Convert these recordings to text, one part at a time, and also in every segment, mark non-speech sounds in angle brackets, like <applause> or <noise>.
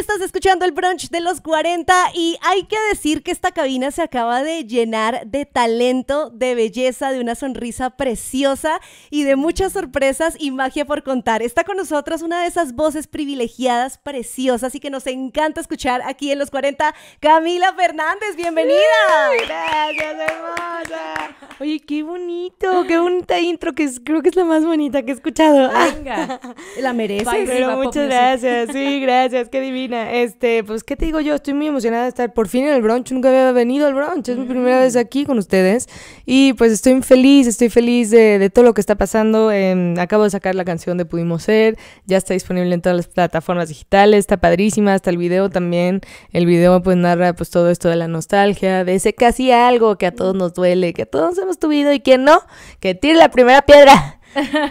Estás escuchando el brunch de los 40 y hay que decir que esta cabina se acaba de llenar de talento, de belleza, de una sonrisa preciosa y de muchas sorpresas y magia por contar. Está con nosotros una de esas voces privilegiadas, preciosas y que nos encanta escuchar aquí en los 40, Camila Fernández. Bienvenida. gracias, hermosa. Oye, qué bonito, qué bonita intro, que es, creo que es la más bonita que he escuchado. Venga, la mereces. muchas gracias, sí, gracias, qué divino. Este, pues, ¿qué te digo yo? Estoy muy emocionada de estar por fin en el brunch. Nunca había venido al brunch. Es mi primera vez mm. aquí con ustedes. Y pues estoy feliz, estoy feliz de, todo lo que está pasando. Em, acabo de sacar la canción de Pudimos Ser. Ya está disponible en todas las plataformas digitales. Está padrísima. Hasta el video también. El video pues narra pues todo esto de la nostalgia, de ese casi algo que a todos nos duele, que a todos hemos tuvido y que no, que tire la primera piedra.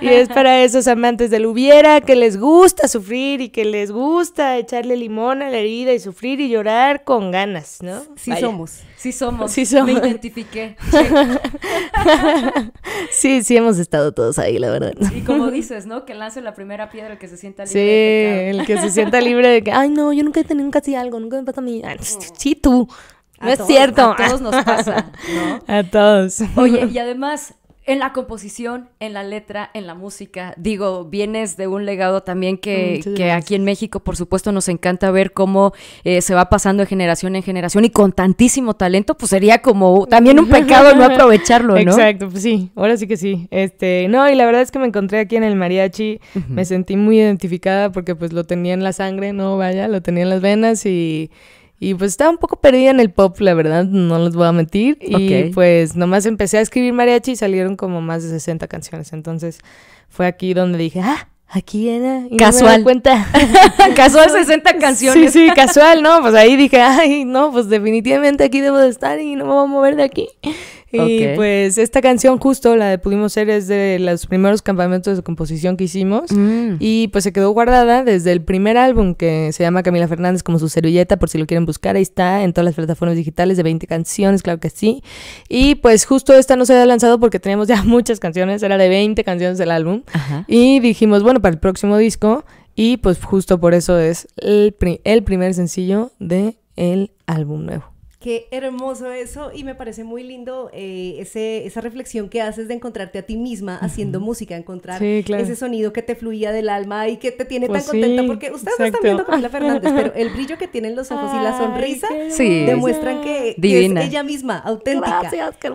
Y es para esos amantes del hubiera que les gusta sufrir y que les gusta echarle limón a la herida y sufrir y llorar con ganas, ¿no? Sí somos, sí somos. Me identifiqué. <laughs> sí, sí hemos estado todos ahí, la verdad. Y como dices, ¿no? Que lance la primera piedra el que se sienta libre. Sí, el que se sienta libre de que, ay, no, yo nunca he tenido, nunca algo, nunca me pasa a mí. Ah, sí, tú. No es cierto. A todos nos pasa, ¿no? <laughs> A todos. Oye, y además, en la composición, en la letra, en la música. Digo, vienes de un legado también que, mm, que aquí en México, por supuesto, nos encanta ver cómo eh, se va pasando de generación en generación y con tantísimo talento, pues sería como también un pecado no <laughs> aprovecharlo, ¿no? Exacto, pues sí, ahora sí que sí. Este, no, y la verdad es que me encontré aquí en el mariachi, me sentí muy identificada porque pues lo tenía en la sangre, no vaya, lo tenía en las venas y y pues estaba un poco perdida en el pop, la verdad, no les voy a mentir. Y pues nomás empecé a escribir mariachi y salieron como más de 60 canciones. Entonces fue aquí donde dije, ah, aquí era. casual. cuenta. <laughs> casual 60 canciones. Sí, sí, casual, ¿no? Pues ahí dije, ay, no, pues definitivamente aquí debo de estar y no me voy a mover de aquí. Y pues esta canción justo la pudimos ser, es de los primeros campamentos de composición que hicimos mm. y pues se quedó guardada desde el primer álbum que se llama Camila Fernández como su servilleta por si lo quieren buscar, ahí está en todas las plataformas digitales de 20 canciones, claro que sí. Y pues justo esta no se había lanzado porque teníamos ya <laughs> muchas canciones, era de 20 canciones el álbum y dijimos, bueno, para el próximo disco y pues justo por eso es el, el primer sencillo de el álbum nuevo. Qué hermoso eso y me parece muy lindo eh, ese, esa reflexión que haces de encontrarte a ti misma haciendo música, encontrar ese sonido que te fluía del alma y que te tiene tan pues contenta porque ustedes no están viendo Camila Fernández, pero el brillo que tienen los ojos y la sonrisa demuestran que, es ella misma, auténtica. Gracias, qué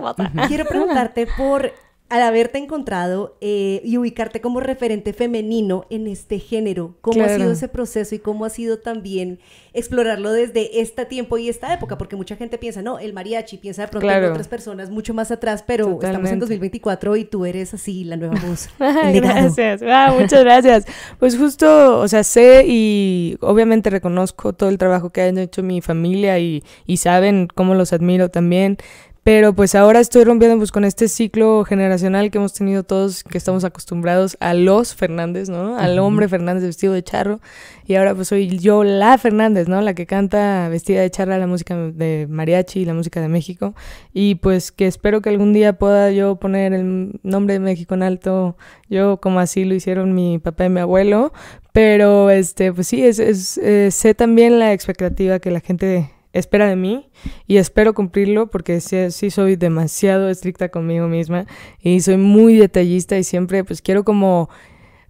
Quiero preguntarte por al haberte encontrado eh, y ubicarte como referente femenino en este género, ¿cómo ha sido ese proceso y cómo ha sido también explorarlo desde este tiempo y esta época? Porque mucha gente piensa, no, el mariachi, piensa de pronto en otras personas mucho más atrás, pero estamos en 2024 y tú eres así la nueva voz. <laughs> gracias, ah, muchas gracias. Pues justo, o sea, sé y obviamente reconozco todo el trabajo que han hecho mi familia y, y saben cómo los admiro también, pero pues ahora estoy rompiendo pues con este ciclo generacional que hemos tenido todos, que estamos acostumbrados a los Fernández, ¿no? Al hombre Fernández vestido de charro. Y ahora pues soy yo la Fernández, ¿no? La que canta vestida de charra la música de mariachi y la música de México. Y pues que espero que algún día pueda yo poner el nombre de México en alto, yo como así lo hicieron mi papá y mi abuelo. Pero este, pues sí, es, eh, sé también la expectativa que la gente espera de mí y espero cumplirlo porque sí, soy demasiado estricta conmigo misma y soy muy detallista y siempre pues quiero como...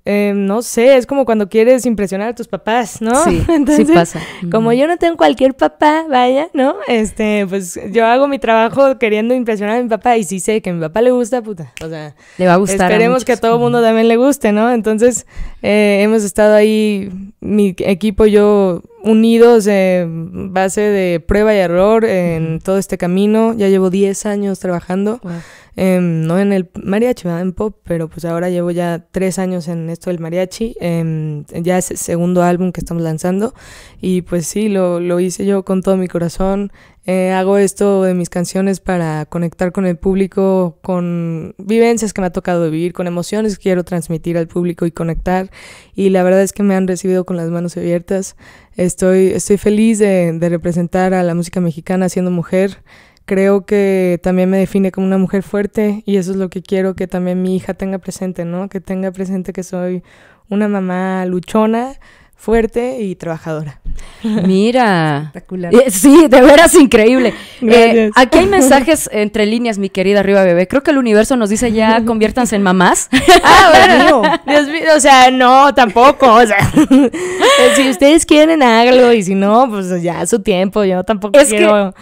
Em, no sé, es como cuando quieres impresionar a tus papás, ¿no? <laughs> Entonces, pasa. Como yo no tengo cualquier papá, vaya, ¿no? Este, pues yo hago mi trabajo queriendo impresionar a mi papá y sí sé que a mi papá le gusta, puta. O sea, le va a gustar. Esperemos que a todo mundo también le guste, ¿no? Entonces, eh, hemos estado ahí, mi equipo, yo unidos en base de prueba y error en todo este camino. Ya llevo 10 años trabajando, em, no en el mariachi, en pop, pero pues ahora llevo ya 3 años en esto del mariachi. Em, ya es el segundo álbum que estamos lanzando y pues sí, lo, lo hice yo con todo mi corazón. Eh, hago esto de mis canciones para conectar con el público, con vivencias que me ha tocado vivir, con emociones que quiero transmitir al público y conectar. Y la verdad es que me han recibido con las manos abiertas. Estoy, estoy feliz de, de representar a la música mexicana siendo mujer. Creo que también me define como una mujer fuerte y eso es lo que quiero que también mi hija tenga presente, ¿no? Que tenga presente que soy una mamá luchona, fuerte y trabajadora. Mira. Espectacular. Eh, sí, de veras increíble. <laughs> Eh, aquí hay mensajes entre líneas, mi querida Riva Bebé. Creo que el universo nos dice ya conviértanse en mamás. <laughs> ah, bueno. o sea, no, tampoco. O sea, <laughs> eh, si ustedes quieren, algo, Y si no, pues ya es su tiempo. Yo tampoco quiero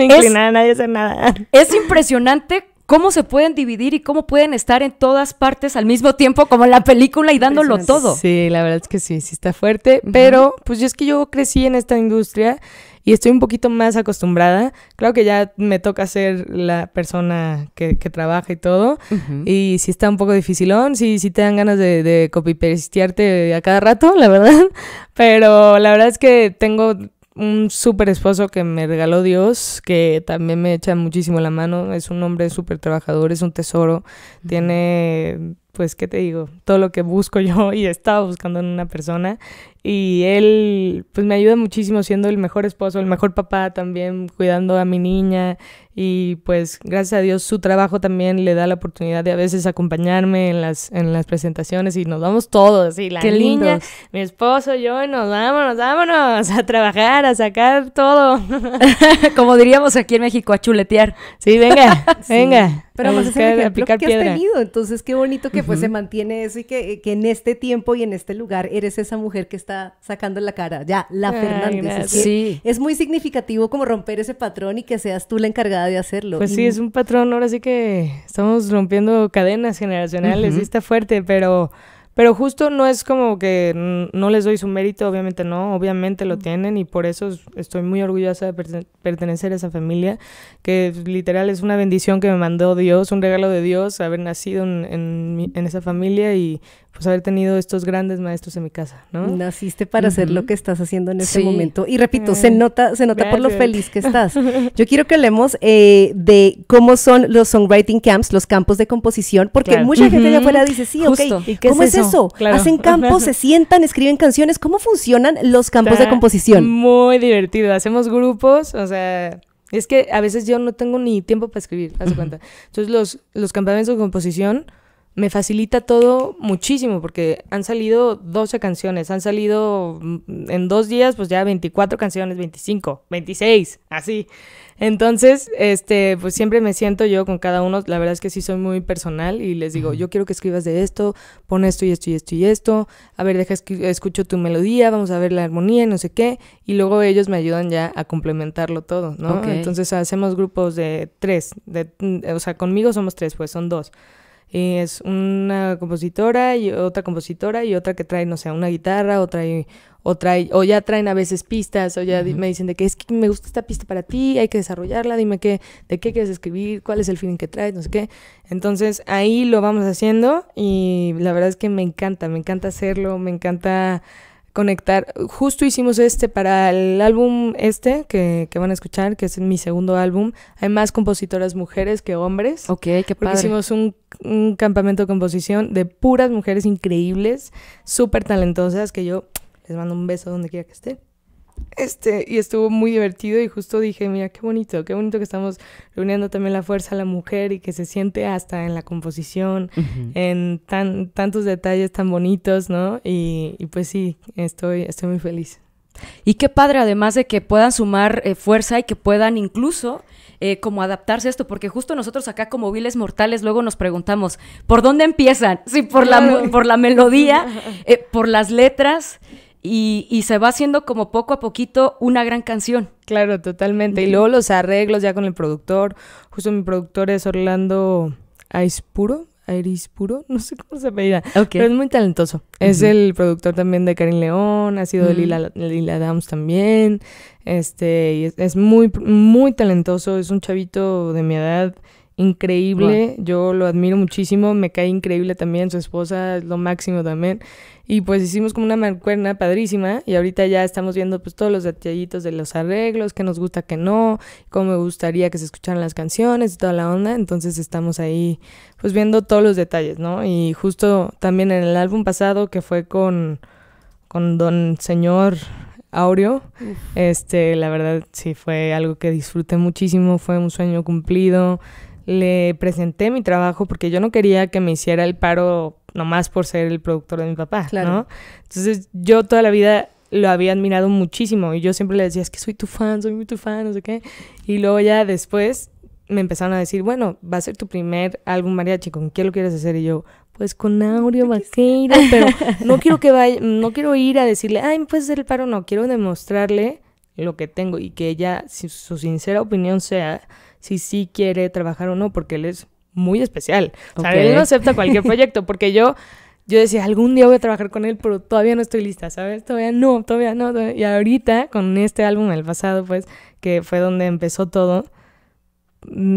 inclinar a nadie nada. Es impresionante cómo se pueden dividir y cómo pueden estar en todas partes al mismo tiempo, como en la película y dándolo todo. Sí, la verdad es que sí, sí está fuerte, pero pues yo es que yo crecí en esta industria y estoy un poquito más acostumbrada. Claro que ya me toca ser la persona que, trabaja y todo. Y sí está un poco dificilón, Sí, sí te dan ganas de, de copy a cada rato, la verdad. <laughs> Pero la verdad es que tengo un súper esposo que me regaló Dios, que también me echa muchísimo la mano. Es un hombre súper trabajador, es un tesoro. Tiene pues, ¿qué te digo? Todo lo que busco <laughs> yo y estaba buscando en una persona. Y él, pues, me ayuda muchísimo siendo el mejor esposo, el mejor papá también, cuidando a mi niña. Y pues, gracias a Dios, su trabajo también le da la oportunidad de a veces acompañarme en las, en las presentaciones y nos vamos todos. Y la niña, mi esposo, yo, y nos vámonos, vámonos a trabajar, a sacar todo. <laughs> <laughs> Como diríamos aquí en México, a chuletear. Sí, venga, venga. Pero además es el ejemplo que has tenido. Entonces, qué bonito que pues, se mantiene eso y que, que, en este tiempo y en este lugar eres esa mujer que está sacando la cara. Ya, la Fernández. Es, muy significativo como romper ese patrón y que seas tú la encargada de hacerlo. Pues sí, es un patrón. Ahora sí que estamos rompiendo cadenas generacionales está fuerte, pero pero justo no es como que no les doy su mérito, obviamente no, obviamente lo tienen y por eso estoy muy orgullosa de pertenecer a esa familia, que literal es una bendición que me mandó Dios, un regalo de Dios, haber nacido en esa familia y pues haber tenido estos grandes maestros en mi casa, ¿no? Naciste para hacer lo que estás haciendo en este momento. Y repito, eh, se nota, se nota por lo feliz que estás. <laughs> Yo quiero que hablemos eh, de cómo son los songwriting camps, los campos de composición, porque mucha gente de afuera dice, sí, ok, ¿cómo es eso? Hacen campos, se <laughs> sientan, escriben canciones. ¿Cómo funcionan los campos de composición? Muy divertido. Hacemos grupos, o sea... Es que a veces yo no tengo ni tiempo para escribir, haz cuenta. Entonces los, los campamentos de composición me facilita todo muchísimo porque han salido 12 canciones, han salido mm, en dos días pues ya 24 canciones, 25, 26, así. Entonces, este, pues siempre me siento yo con cada uno, la verdad es que sí soy muy personal y les digo, yo quiero que escribas de esto, pon esto y esto y esto y esto, a ver, deja, escucho tu melodía, vamos a ver la armonía y no sé qué, y luego ellos me ayudan ya a complementarlo todo, ¿no? Entonces hacemos grupos de tres, de, mm, o sea, conmigo somos tres, pues son dos es una compositora y otra compositora y otra que trae, no sé, una guitarra, o y o o ya traen a veces pistas, o ya me dicen de que es que me gusta esta pista para ti, hay que desarrollarla, dime qué, de qué quieres escribir, cuál es el feeling que traes, no sé qué. Entonces ahí lo vamos haciendo y la verdad es que me encanta, me encanta hacerlo, me encanta conectar. Justo hicimos este para el álbum este que, van a escuchar, que es mi segundo álbum. Hay más compositoras mujeres que hombres. Ok, qué padre. Hicimos un, campamento de composición de puras mujeres increíbles, súper talentosas, que yo les mando un beso donde quiera que estén. Este, y estuvo muy divertido y justo dije, mira, qué bonito, qué bonito que estamos reuniendo también la fuerza a la mujer y que se siente hasta en la composición, en tan, tantos detalles tan bonitos, ¿no? Y, pues sí, estoy, estoy muy feliz. Y qué padre, además de que puedan sumar eh, fuerza y que puedan incluso eh, como adaptarse a esto, porque justo nosotros acá como viles mortales luego nos preguntamos, ¿por dónde empiezan? Sí, por, la, por la melodía, <laughs> eh, por las letras. Y, se va haciendo como poco a poquito una gran canción. Claro, totalmente. Y luego los arreglos ya con el productor. Justo mi productor es Orlando Aispuro. puro, <laughs> no sé cómo se apellida. Pero es muy talentoso. Es el productor también de Karim León, ha sido de Lila, Downs también. Este, y es, muy, muy talentoso. Es un chavito de mi edad increíble, yo lo admiro muchísimo, me cae increíble también, su esposa es lo máximo también. Y pues hicimos como una mancuerna padrísima y ahorita ya estamos viendo pues todos los detallitos de los arreglos, que nos gusta, que no, cómo me gustaría que se escucharan las canciones y toda la onda, entonces estamos ahí pues viendo todos los detalles, ¿no? Y justo también en el álbum pasado que fue con con don señor Aureo. Este, la verdad sí fue algo que disfruté muchísimo, fue un sueño cumplido le presenté mi trabajo porque yo no quería que me hiciera el paro nomás por ser el productor de mi papá, ¿no? Entonces yo toda la vida lo había admirado muchísimo y yo siempre le decía, es que soy tu fan, soy muy tu fan, no sé qué. Y luego ya después me empezaron a decir, bueno, va a ser tu primer álbum mariachi, ¿con qué lo quieres hacer? Y yo, pues con Aureo Vaqueiro, pero <laughs> no quiero que vaya, no quiero ir a decirle, ay, me puedes hacer el paro, no, quiero demostrarle lo que tengo y que ella, su sincera opinión sea si sí quiere trabajar o no, porque él es muy especial. O él no acepta cualquier <laughs> proyecto, porque yo, yo decía, algún día voy a trabajar con él, pero todavía no estoy lista, ¿sabes? Todavía no, todavía no. Y ahorita, con este álbum, el pasado, pues, que fue donde empezó todo,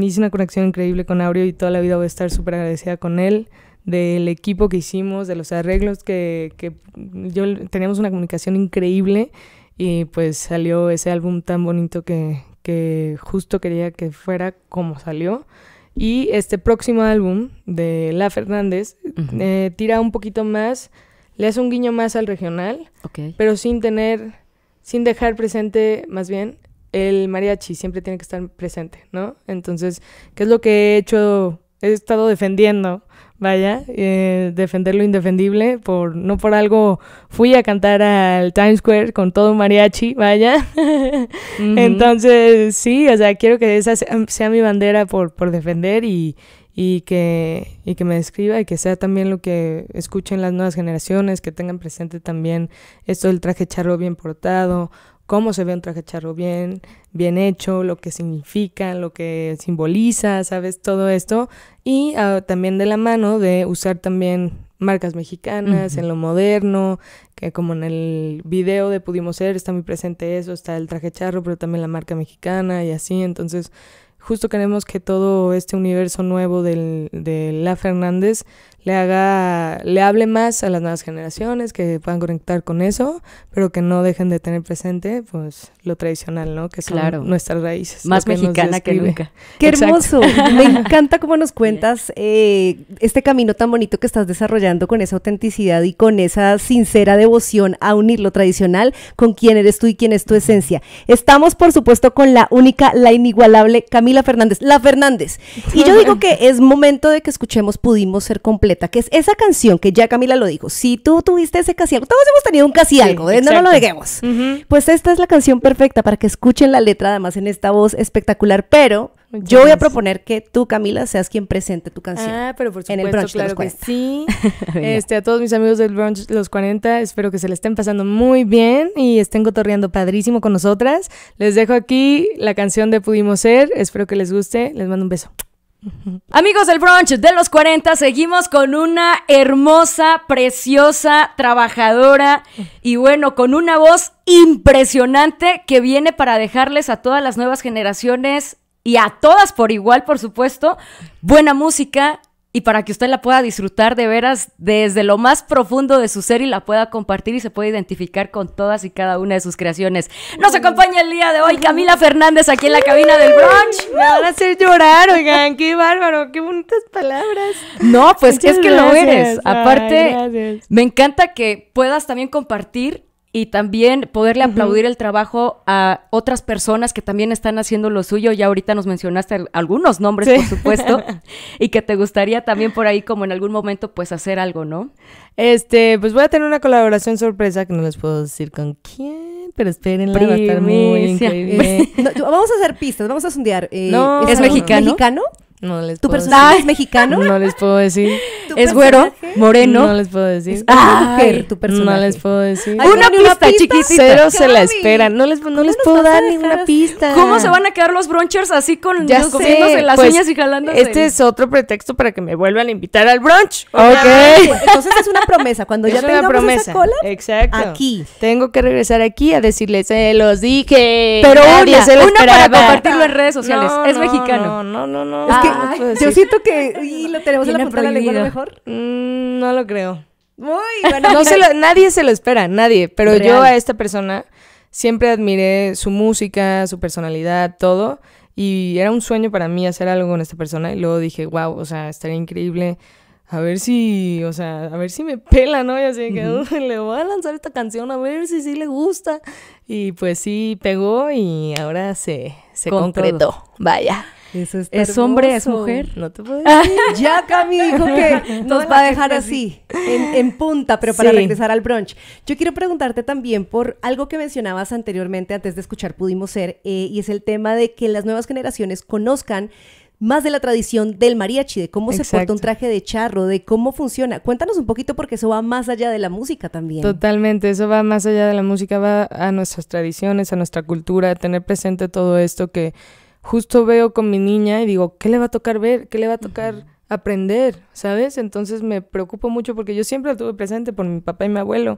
hice una conexión increíble con Aureo y toda la vida voy a estar súper agradecida con él del equipo que hicimos, de los arreglos que, que yo teníamos una comunicación increíble y pues salió ese álbum tan bonito que, que justo quería que fuera como salió. Y este próximo álbum de La Fernández eh, tira un poquito más, le hace un guiño más al regional, pero sin tener, sin dejar presente más bien el mariachi, siempre tiene que estar presente, ¿no? Entonces, ¿qué es lo que he hecho? He estado defendiendo vaya, eh, defender lo indefendible, por, no por algo fui a cantar al Times Square con todo mariachi, vaya. <laughs> Entonces, sí, o sea, quiero que esa sea, mi bandera por, defender y, y que, y que me describa y que sea también lo que escuchen las nuevas generaciones, que tengan presente también esto del traje charro bien portado cómo se ve un traje charro bien, bien hecho, lo que significa, lo que simboliza, ¿sabes? Todo esto. Y ah, también de la mano de usar también marcas mexicanas, en lo moderno, que como en el video de Pudimos Ser está muy presente eso, está el traje charro, pero también la marca mexicana y así, entonces justo queremos que todo este universo nuevo de La Fernández le haga, le hable más a las nuevas generaciones, que puedan conectar con eso, pero que no dejen de tener presente, pues, lo tradicional, ¿no? Que son nuestras raíces. Más mexicana que nunca. <laughs> ¡Qué hermoso! Me <laughs> encanta cómo nos cuentas eh, este camino tan bonito que estás desarrollando con esa autenticidad y con esa sincera devoción a unir lo tradicional con quién eres tú y quién es tu esencia. Estamos, por supuesto, con la única, la inigualable Camila la Fernández, la Fernández. Y yo digo que es momento de que escuchemos Pudimos Ser Completa, que es esa canción que ya Camila lo dijo. Si tú tuviste ese casi algo, todos hemos tenido un casi algo, ¿eh? no lo neguemos. Pues esta es la canción perfecta para que escuchen la letra, además en esta voz espectacular, pero Yo voy a proponer que tú, Camila, seas quien presente tu canción. Ah, pero por supuesto, claro que sí. <laughs> este, a todos mis amigos del Brunch Los 40, espero que se la estén pasando muy bien y estén cotorreando padrísimo con nosotras. Les dejo aquí la canción de Pudimos Ser. Espero que les guste. Les mando un beso. Amigos del brunch de los 40, seguimos con una hermosa, preciosa, trabajadora y bueno, con una voz impresionante que viene para dejarles a todas las nuevas generaciones y a todas por igual, por supuesto, buena música, y para que usted la pueda disfrutar de veras desde lo más profundo de su ser y la pueda compartir y se pueda identificar con todas y cada una de sus creaciones. Nos acompaña el día de hoy Camila Fernández aquí en la cabina del brunch. Me van a hacer llorar, oigan, qué bárbaro, qué bonitas palabras. No, pues es que lo eres. Aparte, me encanta que puedas también compartir y también poderle aplaudir el trabajo a otras personas que también están haciendo lo suyo. Ya ahorita nos mencionaste algunos nombres, por supuesto, <laughs> y que te gustaría también por ahí como en algún momento pues hacer algo, ¿no? Este, pues voy a tener una colaboración sorpresa que no les puedo decir con quién, pero esperen va a estar <laughs> vamos a hacer pistas, vamos a sondear. Eh, no, ¿Es, ¿es mexicano? mexicano? No les ¿Tu personaje es mexicano? No les puedo decir. ¿Es güero? ¿Moreno? No les puedo decir. mujer, tu personaje. No les puedo decir. una, pista, chiquitita. Cero se la esperan. No les, no les puedo dar ninguna pista. ¿Cómo se van a quedar los bronchers así con ya los, comiéndose las pues, uñas y jalándose? Este es otro pretexto para que me vuelvan a invitar al brunch. Ok. okay. Entonces es una promesa. Cuando ya tengo promesa. esa cola, Exacto. aquí. Tengo que regresar aquí a decirles, se los dije. Pero una, para compartirlo en redes sociales. es mexicano. No, no, no, no yo siento que lo tenemos en la punta de la lengua mejor. Mm, no lo creo. <laughs> No se nadie se lo espera, nadie. Pero yo a esta persona siempre admiré su música, su personalidad, todo. Y era un sueño para mí hacer algo con esta persona. Y luego dije, wow, o sea, estaría increíble. A ver si, o sea, a ver si me pela, ¿no? Y así que le voy a lanzar esta canción, a ver si sí le gusta. Y pues sí, pegó y ahora se, se concretó. Vaya es hombre, es mujer. No te puedo <laughs> decir. ya Cami dijo que nos va a dejar así, en, punta, pero para regresar al brunch. Yo quiero preguntarte también por algo que mencionabas anteriormente, antes de escuchar Pudimos Ser, eh, y es el tema de que las nuevas generaciones conozcan más de la tradición del mariachi, de cómo se porta un traje de charro, de cómo funciona. Cuéntanos un poquito porque eso va más allá de la música también. Totalmente, eso va más allá de la música, va a nuestras tradiciones, a nuestra cultura, a tener presente todo esto que justo veo con mi niña y digo, ¿qué le va a tocar ver? ¿Qué le va a tocar aprender? ¿Sabes? Entonces me preocupo mucho porque yo siempre la tuve presente por mi papá y mi abuelo.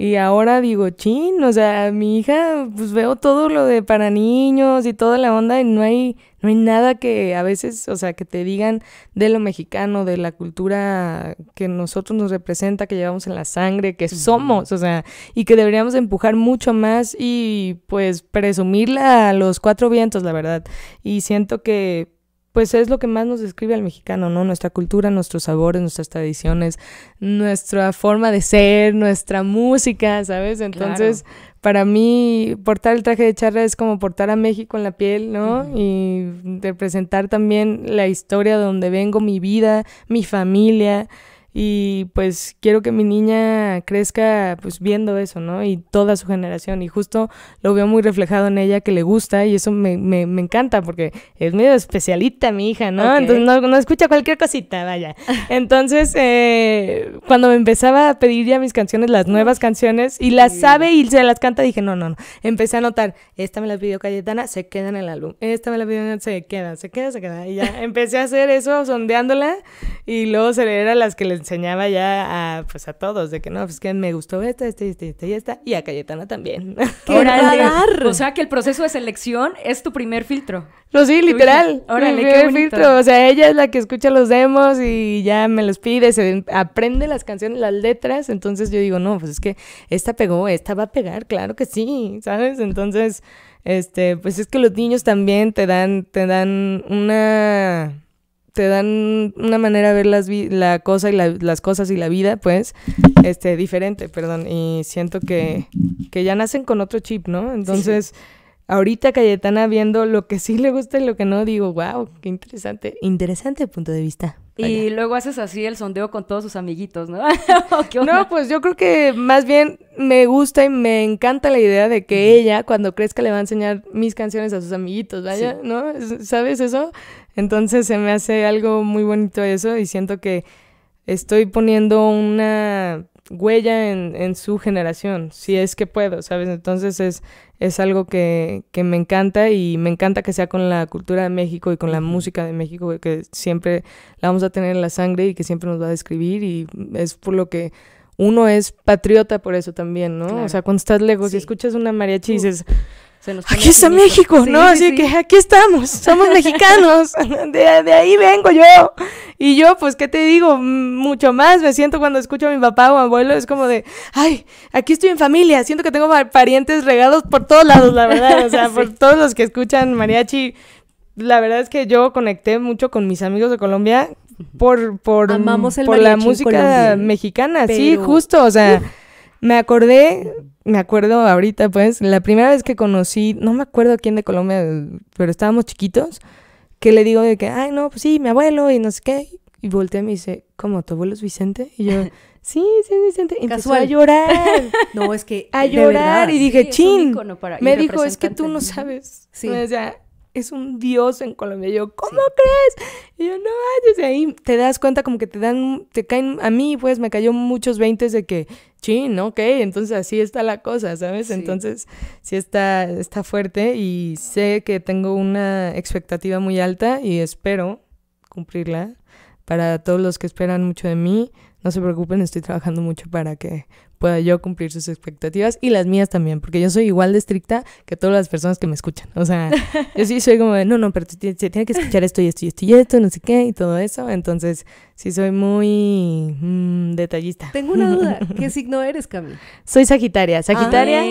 Y ahora digo, chin, o sea, mi hija, pues veo todo lo de para niños y toda la onda y no hay, no hay nada que a veces, o sea, que te digan de lo mexicano, de la cultura que nosotros nos representa, que llevamos en la sangre, que somos, o sea, y que deberíamos empujar mucho más y pues presumirla a los cuatro vientos, la verdad. Y siento que pues es lo que más nos describe al mexicano, ¿no? Nuestra cultura, nuestros sabores, nuestras tradiciones, nuestra forma de ser, nuestra música, ¿sabes? Entonces, para mí, portar el traje de charra es como portar a México en la piel, ¿no? Y representar también la historia de donde vengo, mi vida, mi familia y pues quiero que mi niña crezca pues viendo eso, ¿no? Y toda su generación. Y justo lo veo muy reflejado en ella que le gusta y eso me, encanta porque es medio especialita mi hija, ¿no? Entonces no, escucha cualquier cosita, vaya. <laughs> Entonces, eh, cuando me empezaba a pedir ya mis canciones, las nuevas canciones, y las sabe y se las canta, dije, no, no, no. Empecé a notar, esta me la pidió Cayetana, se queda en el álbum. Esta me la pidió, se queda, se queda, se queda. Y ya <laughs> empecé a hacer eso sondeándola y luego se le eran las que les enseñaba ya a, pues a todos, de que no, pues que me gustó esta, esta, esta, esta y esta, y a Cayetana también. <laughs> o sea, que el proceso de selección es tu primer filtro. No, pues sí, literal. Órale, qué filtro. O sea, ella es la que escucha los demos y ya me los pide, se aprende las canciones, las letras, entonces yo digo, no, pues es que esta pegó, esta va a pegar, claro que sí, ¿sabes? Entonces, este, pues es que los niños también te dan, te dan una te dan una manera de ver las la cosa y las cosas y la vida, pues, este, diferente, perdón. Y siento que, que ya nacen con otro chip, ¿no? Entonces, ahorita Cayetana viendo lo que sí le gusta y lo que no, digo, wow, qué interesante. Interesante punto de vista. Y luego haces así el sondeo con todos sus amiguitos, ¿no? <laughs> no, pues yo creo que más bien me gusta y me encanta la idea de que ella cuando crezca le va a enseñar mis canciones a sus amiguitos, ¿vaya? ¿No? ¿Sabes eso? Entonces se me hace algo muy bonito eso y siento que estoy poniendo una huella en, su generación, si es que puedo, ¿sabes? Entonces es, es algo que, que, me encanta y me encanta que sea con la cultura de México y con la música de México, que siempre la vamos a tener en la sangre y que siempre nos va a describir y es por lo que uno es patriota por eso también, ¿no? O sea, cuando estás lejos y escuchas una mariachi y dices aquí está México, ¿no? Así que aquí estamos, somos <laughs> mexicanos, de, ahí vengo yo. Y yo, pues, ¿qué te digo? Mucho más me siento cuando escucho a mi papá o abuelo, es como de, ay, aquí estoy en familia, siento que tengo parientes regados por todos lados, la verdad, o sea, <laughs> por todos los que escuchan mariachi. La verdad es que yo conecté mucho con mis amigos de Colombia por, por, mm, por la música mexicana, sí, justo, o sea, me acordé me acuerdo ahorita, pues, la primera vez que conocí, no me acuerdo quién de Colombia, pero estábamos chiquitos, que le digo de que, ay, no, pues sí, mi abuelo y no sé qué. Y volteé y me dice, ¿cómo? ¿Tu abuelo es Vicente? Y yo, <laughs> sí, sí Vicente. Y empezó a llorar. <laughs> no, es que. <laughs> A llorar. y dije, chin. me dijo, es que tú no sabes. Sí. O sea, es un dios en Colombia. Y yo, ¿cómo crees? Y yo, no, desde ahí te das cuenta como que te dan, te caen, a mí pues me cayó muchos veintes de que chin, ok, entonces así está la cosa, ¿sabes? Entonces sí está, está fuerte y sé que tengo una expectativa muy alta y espero cumplirla para todos los que esperan mucho de mí, no se preocupen, estoy trabajando mucho para que pueda yo cumplir sus expectativas y las mías también, porque yo soy igual de estricta que todas las personas que me escuchan. O sea, <laughs> yo sí soy como de, no, no, pero se tiene que escuchar esto y esto y esto y esto, no sé qué, y todo eso. Entonces, sí soy muy mm, detallista. Tengo una duda, <laughs> ¿qué signo eres, Camila? Soy Sagitaria, ah, Sagitaria.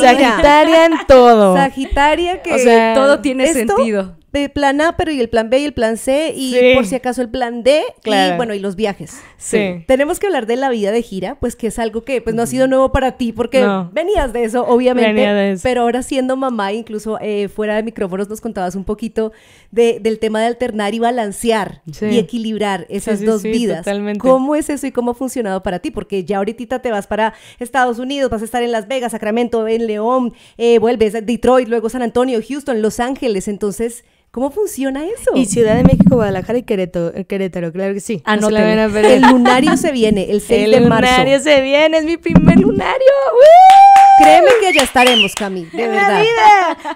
Sagitaria en todo. Sagitaria que todo tiene sentido. De plan A, pero y el plan B y el plan C y por si acaso el plan D y bueno, y los viajes. Sí. Tenemos que hablar de la vida de gira, pues que es algo que pues no ha sido nuevo para ti porque venías de eso, obviamente, Venía de eso. pero ahora siendo mamá, incluso eh, fuera de micrófonos nos contabas un poquito de, del tema de alternar y balancear y equilibrar esas dos vidas. Totalmente. ¿Cómo es eso y cómo ha funcionado para ti? Porque ya ahorita te vas para Estados Unidos, vas a estar en Las Vegas, Sacramento, en León, eh, vuelves a Detroit, luego San Antonio, Houston, Los Ángeles, entonces... ¿Cómo funciona eso? Y Ciudad de México, Guadalajara y Querétaro, eh, Querétaro claro que sí. Ah, no, El lunario se viene, el 6 de El lunario se viene, es mi primer lunario. ¡Woo! Créeme que ya estaremos, Cami, de en verdad.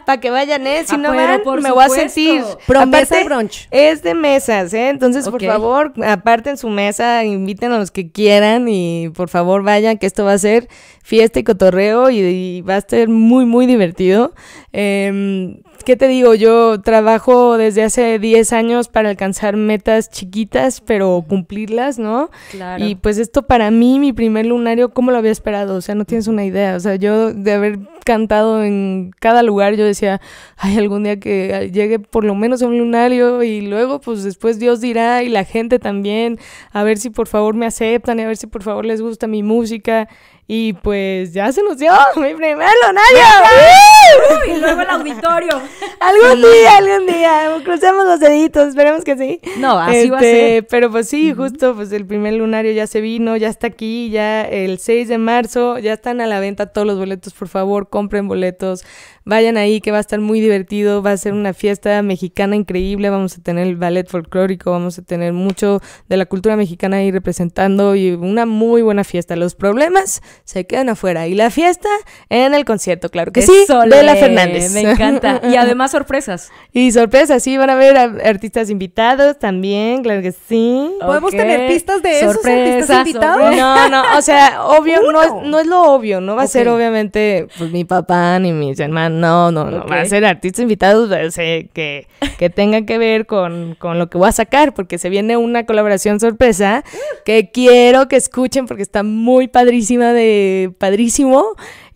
Para que vayan, ¿eh? Si ah, no van, me voy a sentir. Promesa brunch. Es de mesas, ¿eh? Entonces, por favor, aparten su mesa, inviten a los que quieran y por favor vayan, que esto va a ser fiesta y cotorreo y, va a ser muy, muy divertido. Eh, ¿qué te digo? Yo trabajo desde hace 10 años para alcanzar metas chiquitas, pero cumplirlas, ¿no? Claro. Y pues esto para mí, mi primer lunario, ¿cómo lo había esperado? O sea, no tienes una idea. O sea, yo de haber cantado en cada lugar, yo decía, hay algún día que llegue por lo menos a un lunario y luego, pues después Dios dirá y la gente también, a ver si por favor me aceptan y a ver si por favor les gusta mi música. Y pues ya se nos dio mi primer lunario. y luego el auditorio. algún día, algún día. Crucemos los deditos, esperemos que sí. No, así va a este, ser. Pero pues sí, justo pues el primer lunario ya se vino, ya está aquí, ya el 6 de marzo, ya están a la venta todos los boletos, por favor, compren boletos. Vayan ahí que va a estar muy divertido, va a ser una fiesta mexicana increíble, vamos a tener el ballet folclórico, vamos a tener mucho de la cultura mexicana ahí representando y una muy buena fiesta. Los problemas se quedan afuera y la fiesta en el concierto, claro que sí. de la Fernández. Me encanta. <laughs> Y además sorpresas. Y sorpresas, sí, van a haber artistas invitados también, claro que sí. ¿Podemos tener pistas de esos artistas invitados? No, no, o sea, obvio, no, no, es lo obvio, no va a ser obviamente pues, mi papá ni mis hermanos no, no, no. Va a ser artistas invitados eh, que, que tengan que ver con, con, lo que voy a sacar, porque se viene una colaboración sorpresa uh. que quiero que escuchen porque está muy padrísima de padrísimo.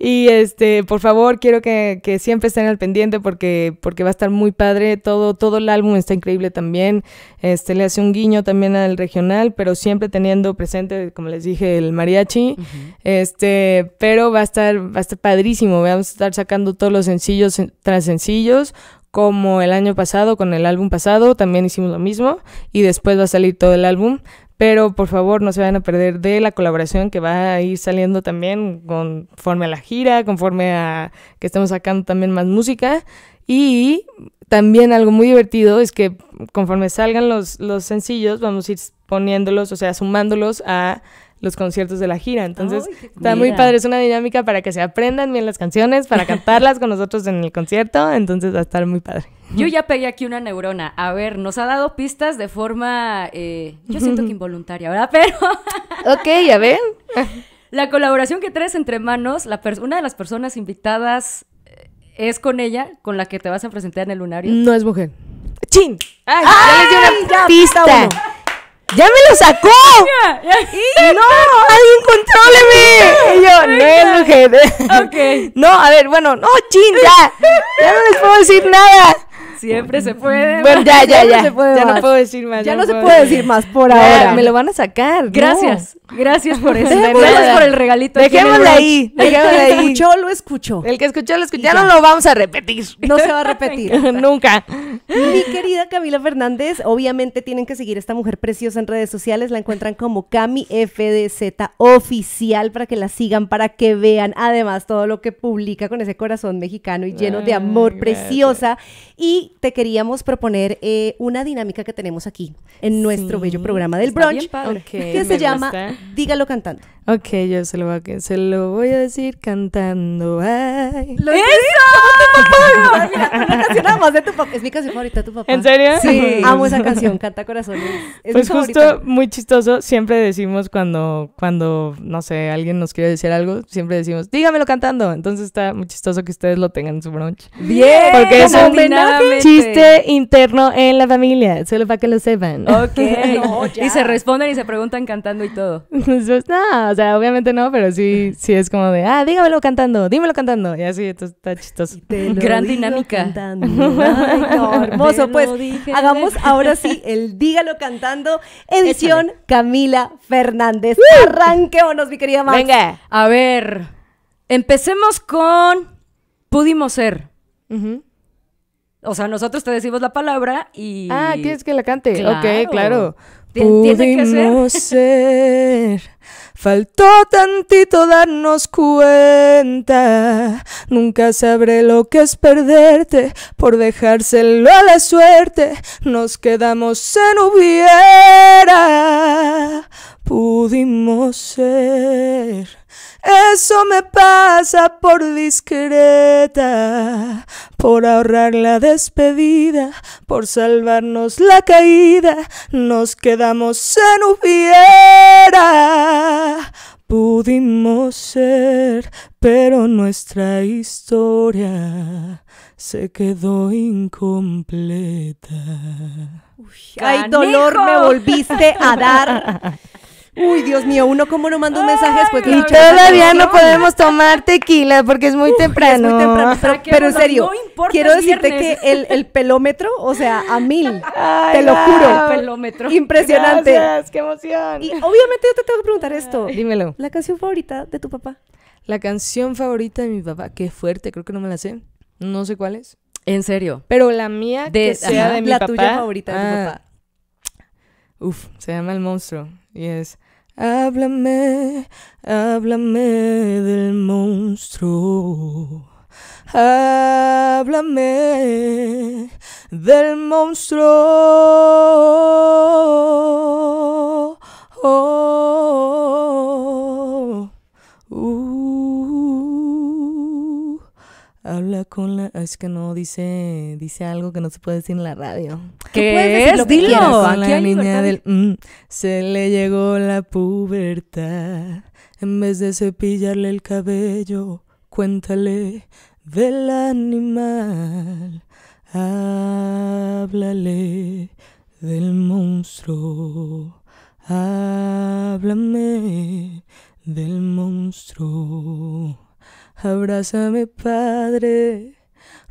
Y este, por favor, quiero que, siempre estén al pendiente porque, porque va a estar muy padre. Todo, todo el álbum está increíble también. Este, le hace un guiño también al regional, pero siempre teniendo presente, como les dije, el mariachi. Este, pero va a estar, va a estar padrísimo. Vamos a estar sacando todos los sencillos tras sencillos como el año pasado con el álbum pasado, también hicimos lo mismo y después va a salir todo el álbum, pero por favor no se vayan a perder de la colaboración que va a ir saliendo también conforme a la gira, conforme a que estemos sacando también más música. Y también algo muy divertido es que conforme salgan los, los sencillos, vamos a ir poniéndolos, o sea, sumándolos a los conciertos de la gira. Entonces, está muy padre, es una dinámica para que se aprendan bien las canciones, para cantarlas con nosotros en el concierto, entonces va a estar muy padre. Yo ya pegué aquí una neurona. A ver, nos ha dado pistas de forma, eh, yo siento que <laughs> involuntaria, ¿verdad? <laughs> Pero... ok, a ver. la colaboración que traes entre manos, una de las personas invitadas eh, es con ella, con la que te vas a presentar en el lunario. No es mujer. ¡Chin! ¡Ay! Ya les di una pista. ¡Ya me lo sacó! ¡No! ¡Alguien contróleme! Y yo, no es Ok. No, a ver, bueno, no, chin, ya. Ya no les puedo decir nada. Siempre se puede. Bueno, ya, ya, ya. ya, no puedo decir más. Ya no se puede decir más por ahora. Me lo van a sacar. Gracias. Gracias por <laughs> eso. Gracias por el regalito. Dejémosle ahí. El que escuchó, lo escuchó. El que escuchó, lo escuchó. Ya, no lo vamos a repetir. No se va a repetir. <laughs> Nunca. Mi querida Camila Fernández, obviamente tienen que seguir a esta mujer preciosa en redes sociales. La encuentran como CamiFDZ oficial para que la sigan, para que vean además todo lo que publica con ese corazón mexicano y lleno de amor preciosa. Y te queríamos proponer eh, una dinámica que tenemos aquí en nuestro bello programa del brunch, que se llama dígalo cantando. Ok, yo se lo, voy a, se lo voy a decir cantando. Ay. ¡Lo tu Es mi canción favorita, tu papá. ¿En serio? Sí, <laughs> amo esa canción, Canta Corazón. Es pues justo, muy chistoso, siempre decimos cuando, cuando, no sé, alguien nos quiere decir algo, siempre decimos, dígamelo cantando. Entonces está muy chistoso que ustedes lo tengan en su brunch. ¡Bien! Porque es un chiste interno en la familia, solo para que lo sepan. Ok. <laughs> y se responden y se preguntan cantando y todo. <laughs> Pues, nada, sea, obviamente no, pero sí, sí es como de, ah, dígamelo cantando, dímelo cantando. Y así, esto está chistoso. Gran dinámica. hermoso. pues hagamos ahora sí el Dígalo Cantando, <laughs> edición Camila Fernández. Arranquémonos, mi querida Max. Venga. A ver, empecemos con Pudimos Ser. Ajá. O sea, nosotros te decimos la palabra y. Ah, ¿quieres que la cante? Claro. Ok, claro. Pudimos ser? <laughs> ser. Faltó tantito darnos cuenta. Nunca sabré lo que es perderte por dejárselo a la suerte. Nos quedamos en hubiera. Pudimos ser. Eso me pasa por discreta, por ahorrar la despedida, por salvarnos la caída, nos quedamos en hubiera. Pudimos ser, pero nuestra historia se quedó incompleta. ¡Ay, dolor me volviste a dar! <laughs> Uy, Dios mío, uno cómo no manda mensajes mensaje todavía no podemos tomar tequila porque es muy temprano. Pero, en serio, quiero decirte que el, pelómetro, o sea, a mil. <laughs> te lo juro. Pelómetro. Impresionante. qué emoción. Y obviamente yo te tengo que preguntar esto. Ah. Dímelo. La canción favorita de tu papá. La canción favorita de mi papá, qué fuerte, creo que no me la sé. No sé cuál es. En serio. Pero la mía que sea de mi la papá. La tuya favorita de mi ah. papá. Uf, se llama El Monstruo. Y es. Háblame, háblame del monstruo. Háblame del monstruo. Oh. Uh. Habla con la. Ah, es que no, dice dice algo que no se puede decir en la radio. ¿Qué es? Dilo. la niña del. Mm, se le llegó la pubertad. En vez de cepillarle el cabello, cuéntale del animal. Háblale del monstruo. Háblame del monstruo. Abrázame, Padre,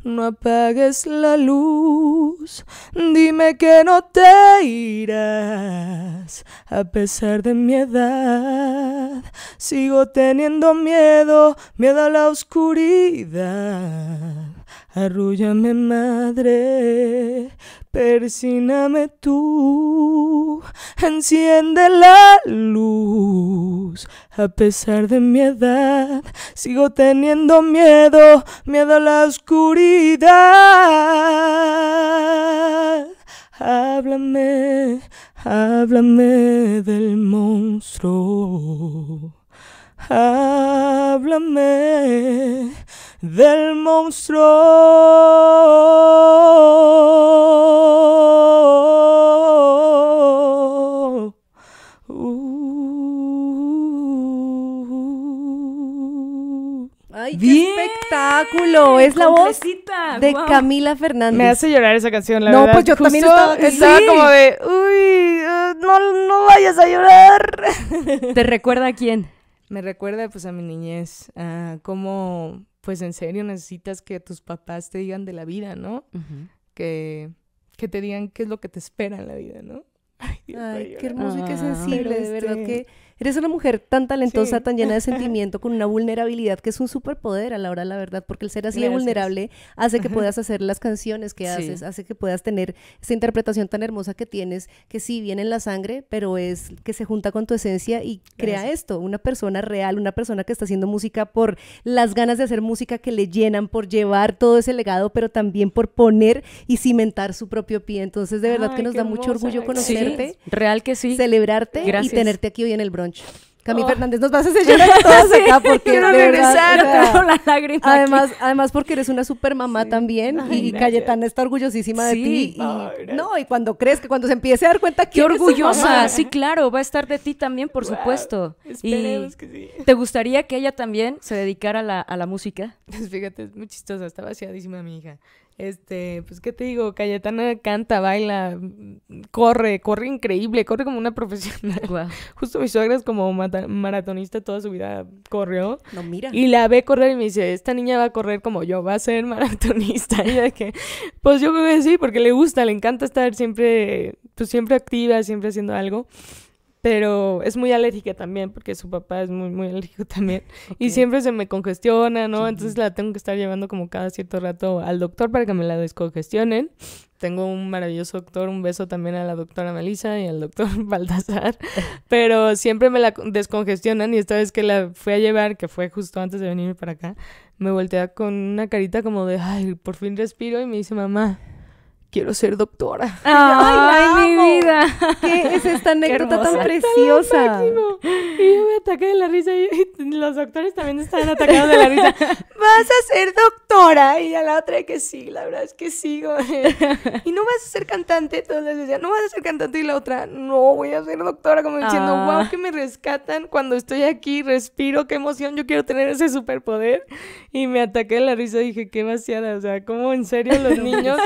no apagues la luz, dime que no te irás, a pesar de mi edad, sigo teniendo miedo, miedo a la oscuridad. Arrúyame, madre, persíname tú, enciende la luz. A pesar de mi edad, sigo teniendo miedo, miedo a la oscuridad. Háblame, háblame del monstruo. Háblame del monstruo. Uh. ¡Ay, qué espectáculo! Es la voz de Camila Fernández. Me hace llorar esa canción, la verdad. No, pues yo también estaba, como de, uy, eh, no, vayas a llorar. ¿Te recuerda a quién? Me recuerda pues a mi niñez, a cómo pues en serio necesitas que tus papás te digan de la vida, ¿no? que, que te digan qué es lo que te espera en la vida, ¿no? <laughs> Ay, Ay qué hermoso y qué sensible, de verdad este, que Eres una mujer tan talentosa, tan llena de <laughs> sentimiento, con una vulnerabilidad que es un superpoder a la hora de la verdad, porque el ser así de vulnerable hace que puedas hacer las canciones que haces, hace que puedas tener esa interpretación tan hermosa que tienes, que sí viene en la sangre, pero es que se junta con tu esencia y crea esto, una persona real, una persona que está haciendo música por las ganas de hacer música que le llenan, por llevar todo ese legado, pero también por poner y cimentar su propio pie. Entonces, de verdad que nos da mucho orgullo conocerte. real que sí. Celebrarte y tenerte aquí hoy en el bronce. Camila oh. Fernández, nos vas a <laughs> hacer llorar todas acá porque quiero regresar Además, además porque eres una super mamá también y Cayetana está orgullosísima de ti y, no, y cuando crees que cuando se empiece a dar cuenta que Qué orgullosa, sí, claro, va a estar de ti también, por supuesto. y ¿Te gustaría que ella también se dedicara a la, a la música? Pues fíjate, es muy chistosa, está vaciadísima mi hija. Este, pues, ¿qué te digo? Cayetana canta, baila, corre, corre increíble, corre como una profesional. <laughs> Justo mi suegra es como maratonista toda su vida, corrió. No, mira. Y la ve correr y me dice, esta niña va a correr como yo, va a ser <laughs> maratonista. Y que, pues yo creo que sí, porque le gusta, le encanta estar siempre, pues siempre activa, siempre haciendo algo pero es muy alérgica también, porque su papá es muy, muy alérgico <laughs> también. Y siempre se me congestiona, ¿no? Entonces la tengo que estar llevando como cada cierto rato al doctor para que me la descongestionen. Tengo un maravilloso doctor, un beso también a la doctora Melissa y al doctor <laughs> Baltasar, pero siempre me la descongestionan y esta vez que la fui a llevar, que fue justo antes de venirme para acá, me voltea con una carita como de, ay, por fin respiro y me dice, mamá, quiero ser doctora. <laughs> ¡Ay, mi vida! ¿Qué es esta <laughs> anécdota tan preciosa? Y yo me ataqué de la risa y, los doctores también estaban atacados de la risa. <laughs> ¿Vas a ser doctora? Y a la otra que sí, la verdad es que sigo. Eh. y no vas a ser cantante. Entonces les decía, no vas a ser cantante. Y la otra, no, voy a ser doctora. Como diciendo, wow, ah. que me rescatan cuando estoy aquí, respiro, qué emoción, yo quiero tener ese superpoder. Y me ataqué de la risa dije, qué vaciada. O sea, ¿cómo en serio los niños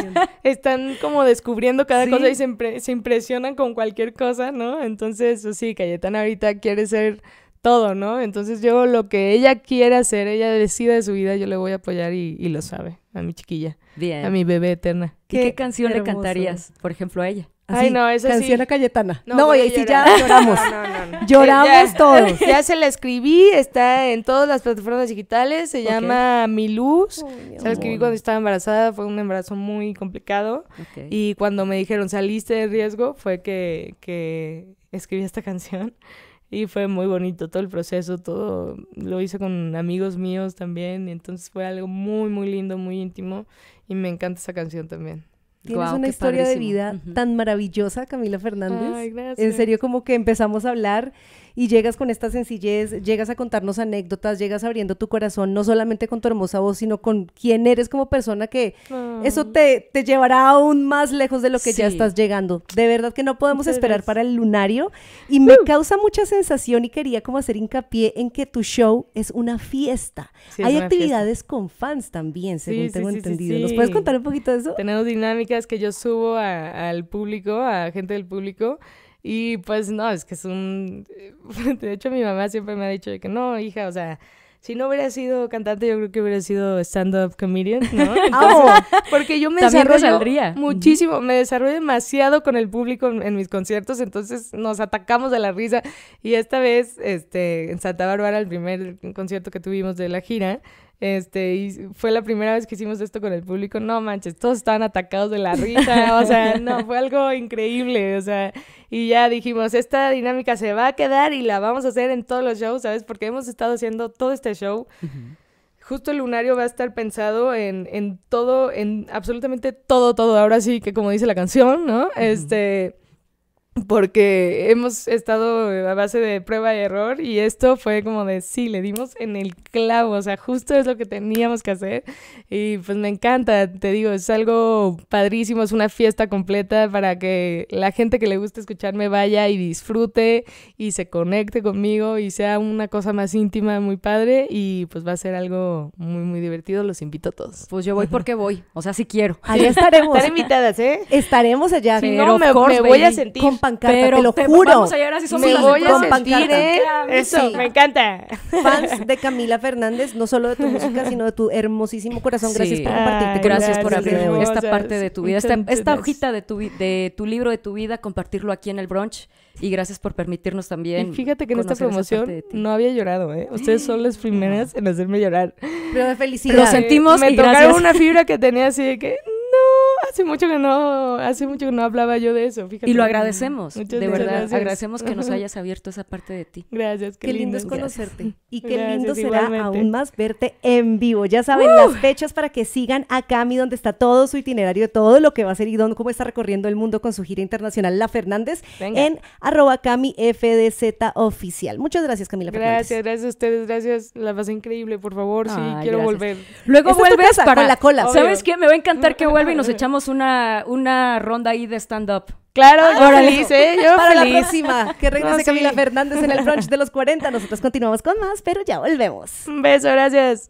están como descubriendo cada cosa y se, impresionan con cualquier cosa, ¿no? Entonces, pues sí, Cayetana ahorita quiere ser todo, ¿no? Entonces yo lo que ella quiera hacer, ella decida de su vida, yo le voy a apoyar y, lo sabe, a mi chiquilla, a mi bebé eterna. ¿Qué, canción le cantarías, por ejemplo, a ella? Ay, no, eso canción a Cayetana. No, y ahí ya lloramos. lloramos <laughs> <laughs> todos. Ya se la escribí, está en todas las plataformas digitales, se llama Mi Luz. se la escribí cuando estaba embarazada, fue un embarazo muy complicado. Y cuando me dijeron saliste de riesgo, fue que, escribí esta canción. Y fue muy bonito todo el proceso, todo lo hice con amigos míos también. Y entonces fue algo muy, muy lindo, muy íntimo. Y me encanta esta canción también. Tienes una historia de vida tan maravillosa, Camila Fernández. En serio, como que empezamos a hablar y llegas con esta sencillez, llegas a contarnos anécdotas, llegas abriendo tu corazón, no solamente con tu hermosa voz, sino con quién eres como persona, que eso ah. te, te, llevará aún más lejos de lo que ya estás llegando. De verdad que no podemos esperar para el lunario y me causa mucha sensación y quería como hacer hincapié en que tu show es una fiesta. Hay actividades con fans también, según tengo entendido. ¿Nos puedes contar un poquito de eso? Tenemos dinámicas que yo subo al público, a gente del público. Y pues no, es que es un... <laughs> De hecho, mi mamá siempre me ha dicho que no, hija, o sea, si no hubiera sido cantante, yo creo que hubiera sido stand-up comedian, ¿no? <laughs> Ah, oh, porque yo me desarrollo muchísimo, me desarrollé demasiado con el público en, mis conciertos, entonces nos atacamos de la risa. Y esta vez, este, en Santa Bárbara, el primer concierto que tuvimos de la gira, este, y fue la primera vez que hicimos esto con el público. No manches, todos estaban atacados de la risa. O sea, no, fue algo increíble. O sea, y ya dijimos, esta dinámica se va a quedar y la vamos a hacer en todos los shows, ¿sabes? Porque hemos estado haciendo todo este show. Justo el lunario va a estar pensado en, todo, en absolutamente todo, todo. Ahora sí que como dice la canción, ¿no? Este porque hemos estado a base de prueba y error y esto fue como de sí, le dimos en el clavo, o sea, justo es lo que teníamos que hacer y pues me encanta, te digo, es algo padrísimo, es una fiesta completa para que la gente que le gusta escucharme vaya y disfrute y se conecte conmigo y sea una cosa más íntima, muy padre y pues va a ser algo muy, muy divertido, los invito a todos. Pues yo voy porque voy, o sea, si quiero. Allá estaremos. <laughs> estar invitadas, ¿eh? Estaremos allá. Si no, me, voy a sentir pero te lo juro. me voy a Eso, me encanta. Fans <laughs> de Camila Fernández, no solo de tu música, sino de tu hermosísimo corazón. Gracias por compartirte. gracias, por abrir esta parte de tu vida, esta, hojita de tu, de tu libro de tu vida, compartirlo aquí en el brunch. Y gracias por permitirnos también. fíjate que en esta promoción no había llorado, ¿eh? Ustedes son las primeras en hacerme llorar. Pero de felicidad. Lo sentimos. me y tocaron una fibra que tenía así de que hace mucho que no, hace mucho que no hablaba yo de eso, Y lo agradecemos, de verdad, agradecemos que nos <laughs> hayas abierto esa parte de ti. Gracias, qué, qué lindo, es conocerte. Y <laughs> qué lindo será aún más verte en vivo. Ya saben uh. las fechas para que sigan a Cami, donde está todo su itinerario, todo lo que va a ser y cómo está recorriendo el mundo con su gira internacional La Fernández en arroba Cami FDZ oficial. Muchas gracias, Camila Gracias, gracias a ustedes, gracias. La pasé increíble, por favor, sí, quiero volver. Luego vuelves para la cola. ¿Sabes qué? Me va a encantar que vuelva y nos <laughs> echamos una, una ronda ahí de stand-up. Claro, ah, yo feliz, ¿eh? Yo Para la próxima, que regrese Camila Fernández en el brunch de los 40. Nosotros continuamos con más, pero ya volvemos. Un beso, gracias.